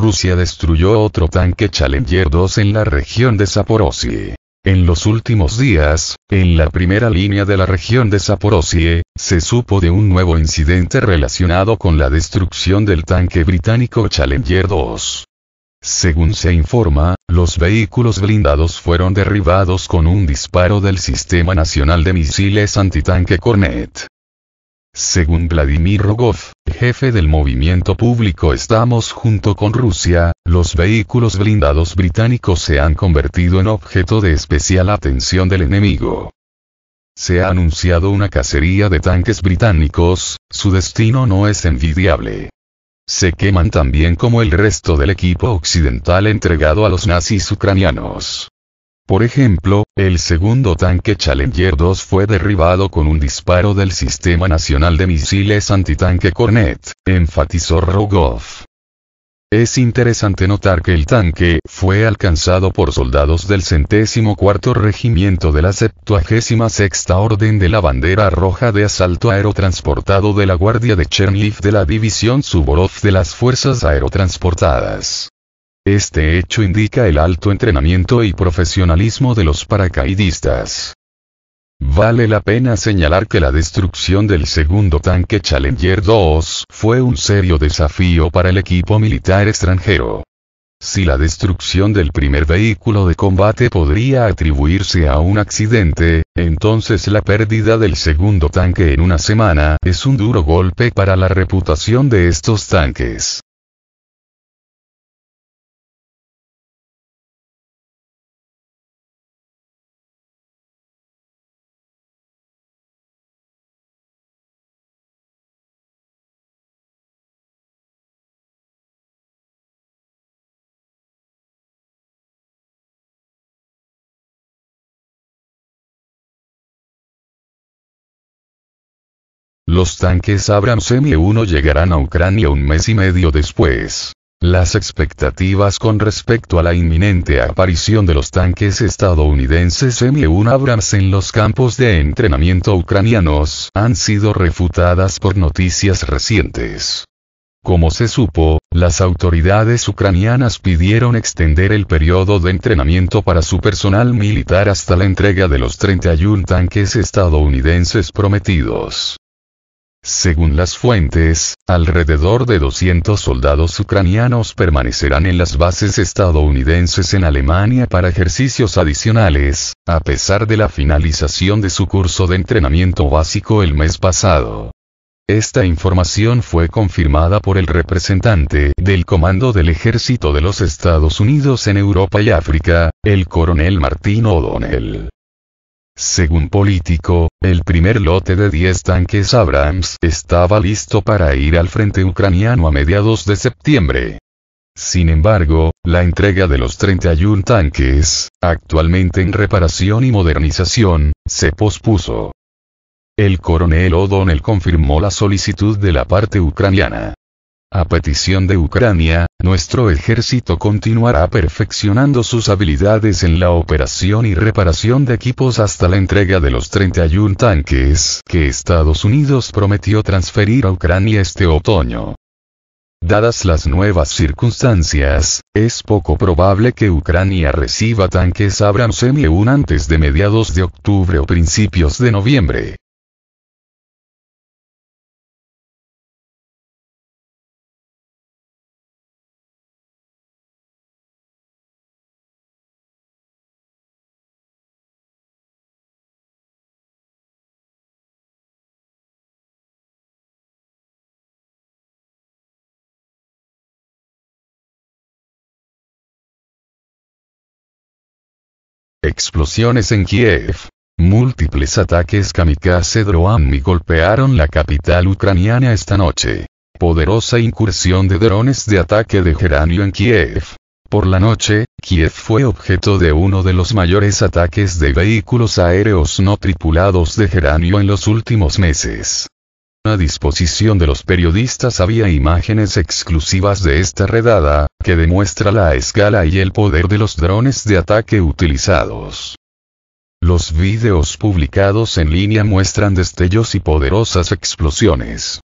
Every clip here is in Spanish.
Rusia destruyó otro tanque Challenger 2 en la región de Zaporozhye. En los últimos días, en la primera línea de la región de Zaporozhye, se supo de un nuevo incidente relacionado con la destrucción del tanque británico Challenger 2. Según se informa, los vehículos blindados fueron derribados con un disparo del Sistema Nacional de Misiles Antitanque Cornet. Según Vladimir Rogov, jefe del movimiento público Estamos junto con Rusia, los vehículos blindados británicos se han convertido en objeto de especial atención del enemigo. Se ha anunciado una cacería de tanques británicos, su destino no es envidiable. Se queman también como el resto del equipo occidental entregado a los nazis ucranianos. Por ejemplo, el segundo tanque Challenger 2 fue derribado con un disparo del Sistema Nacional de Misiles Antitanque Cornet, enfatizó Rogoff. Es interesante notar que el tanque fue alcanzado por soldados del centésimo cuarto regimiento de la septuagésima sexta orden de la bandera roja de asalto aerotransportado de la Guardia de Chernliff de la división Suborov de las Fuerzas Aerotransportadas. Este hecho indica el alto entrenamiento y profesionalismo de los paracaidistas. Vale la pena señalar que la destrucción del segundo tanque Challenger 2 fue un serio desafío para el equipo militar extranjero. Si la destrucción del primer vehículo de combate podría atribuirse a un accidente, entonces la pérdida del segundo tanque en una semana es un duro golpe para la reputación de estos tanques. Los tanques Abrams M1 llegarán a Ucrania un mes y medio después. Las expectativas con respecto a la inminente aparición de los tanques estadounidenses M1 Abrams en los campos de entrenamiento ucranianos han sido refutadas por noticias recientes. Como se supo, las autoridades ucranianas pidieron extender el periodo de entrenamiento para su personal militar hasta la entrega de los 31 tanques estadounidenses prometidos. Según las fuentes, alrededor de 200 soldados ucranianos permanecerán en las bases estadounidenses en Alemania para ejercicios adicionales, a pesar de la finalización de su curso de entrenamiento básico el mes pasado. Esta información fue confirmada por el representante del Comando del Ejército de los Estados Unidos en Europa y África, el coronel Martín O'Donnell. Según Político, el primer lote de 10 tanques Abrams estaba listo para ir al frente ucraniano a mediados de septiembre. Sin embargo, la entrega de los 31 tanques, actualmente en reparación y modernización, se pospuso. El coronel O'Donnell confirmó la solicitud de la parte ucraniana. A petición de Ucrania, nuestro ejército continuará perfeccionando sus habilidades en la operación y reparación de equipos hasta la entrega de los 31 tanques que Estados Unidos prometió transferir a Ucrania este otoño. Dadas las nuevas circunstancias, es poco probable que Ucrania reciba tanques Abrams M1 antes de mediados de octubre o principios de noviembre. Explosiones en Kiev. Múltiples ataques kamikaze y golpearon la capital ucraniana esta noche. Poderosa incursión de drones de ataque de geranio en Kiev. Por la noche, Kiev fue objeto de uno de los mayores ataques de vehículos aéreos no tripulados de geranio en los últimos meses. A disposición de los periodistas había imágenes exclusivas de esta redada, que demuestra la escala y el poder de los drones de ataque utilizados. Los vídeos publicados en línea muestran destellos y poderosas explosiones.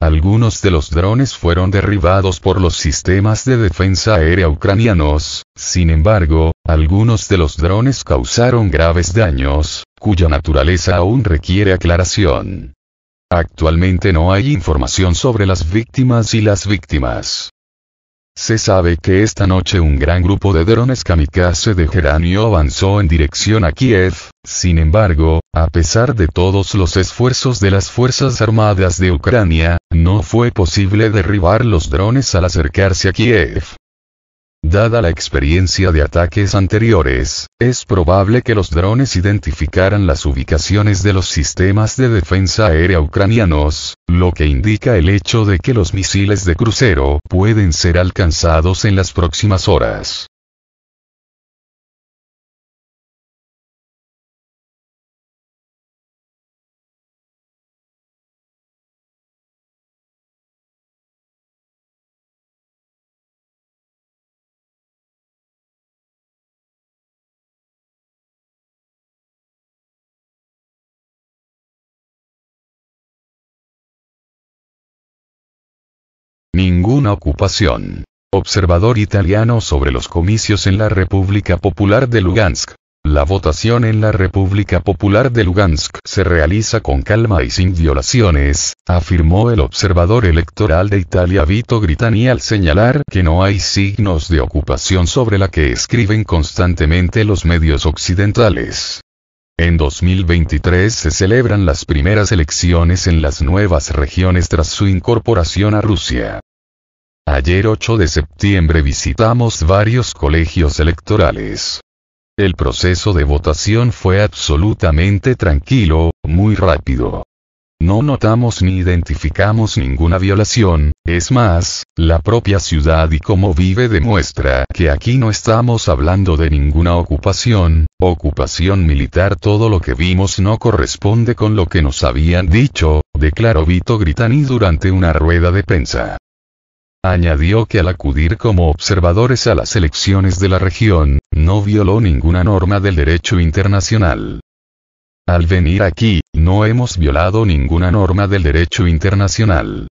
Algunos de los drones fueron derribados por los sistemas de defensa aérea ucranianos, sin embargo, algunos de los drones causaron graves daños, cuya naturaleza aún requiere aclaración. Actualmente no hay información sobre las víctimas y las víctimas. Se sabe que esta noche un gran grupo de drones kamikaze de geranio avanzó en dirección a Kiev, sin embargo, a pesar de todos los esfuerzos de las Fuerzas Armadas de Ucrania, no fue posible derribar los drones al acercarse a Kiev. Dada la experiencia de ataques anteriores, es probable que los drones identificaran las ubicaciones de los sistemas de defensa aérea ucranianos, lo que indica el hecho de que los misiles de crucero pueden ser alcanzados en las próximas horas. ocupación. Observador italiano sobre los comicios en la República Popular de Lugansk. La votación en la República Popular de Lugansk se realiza con calma y sin violaciones, afirmó el observador electoral de Italia Vito Gritani al señalar que no hay signos de ocupación sobre la que escriben constantemente los medios occidentales. En 2023 se celebran las primeras elecciones en las nuevas regiones tras su incorporación a Rusia. Ayer 8 de septiembre visitamos varios colegios electorales. El proceso de votación fue absolutamente tranquilo, muy rápido. No notamos ni identificamos ninguna violación, es más, la propia ciudad y cómo vive demuestra que aquí no estamos hablando de ninguna ocupación, ocupación militar todo lo que vimos no corresponde con lo que nos habían dicho, declaró Vito Gritani durante una rueda de prensa. Añadió que al acudir como observadores a las elecciones de la región, no violó ninguna norma del derecho internacional. Al venir aquí, no hemos violado ninguna norma del derecho internacional.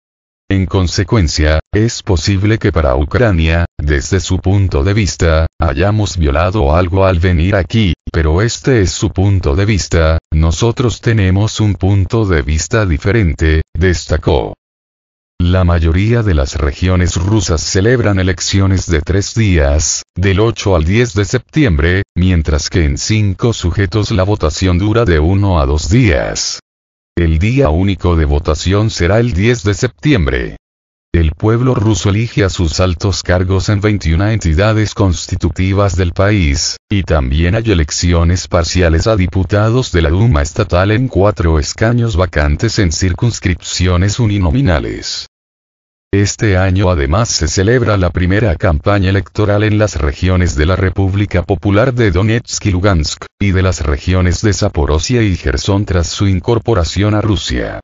En consecuencia, es posible que para Ucrania, desde su punto de vista, hayamos violado algo al venir aquí, pero este es su punto de vista, nosotros tenemos un punto de vista diferente, destacó. La mayoría de las regiones rusas celebran elecciones de tres días, del 8 al 10 de septiembre, mientras que en cinco sujetos la votación dura de uno a dos días. El día único de votación será el 10 de septiembre. El pueblo ruso elige a sus altos cargos en 21 entidades constitutivas del país, y también hay elecciones parciales a diputados de la Duma estatal en cuatro escaños vacantes en circunscripciones uninominales. Este año además se celebra la primera campaña electoral en las regiones de la República Popular de Donetsk y Lugansk, y de las regiones de Zaporosia y Gerson tras su incorporación a Rusia.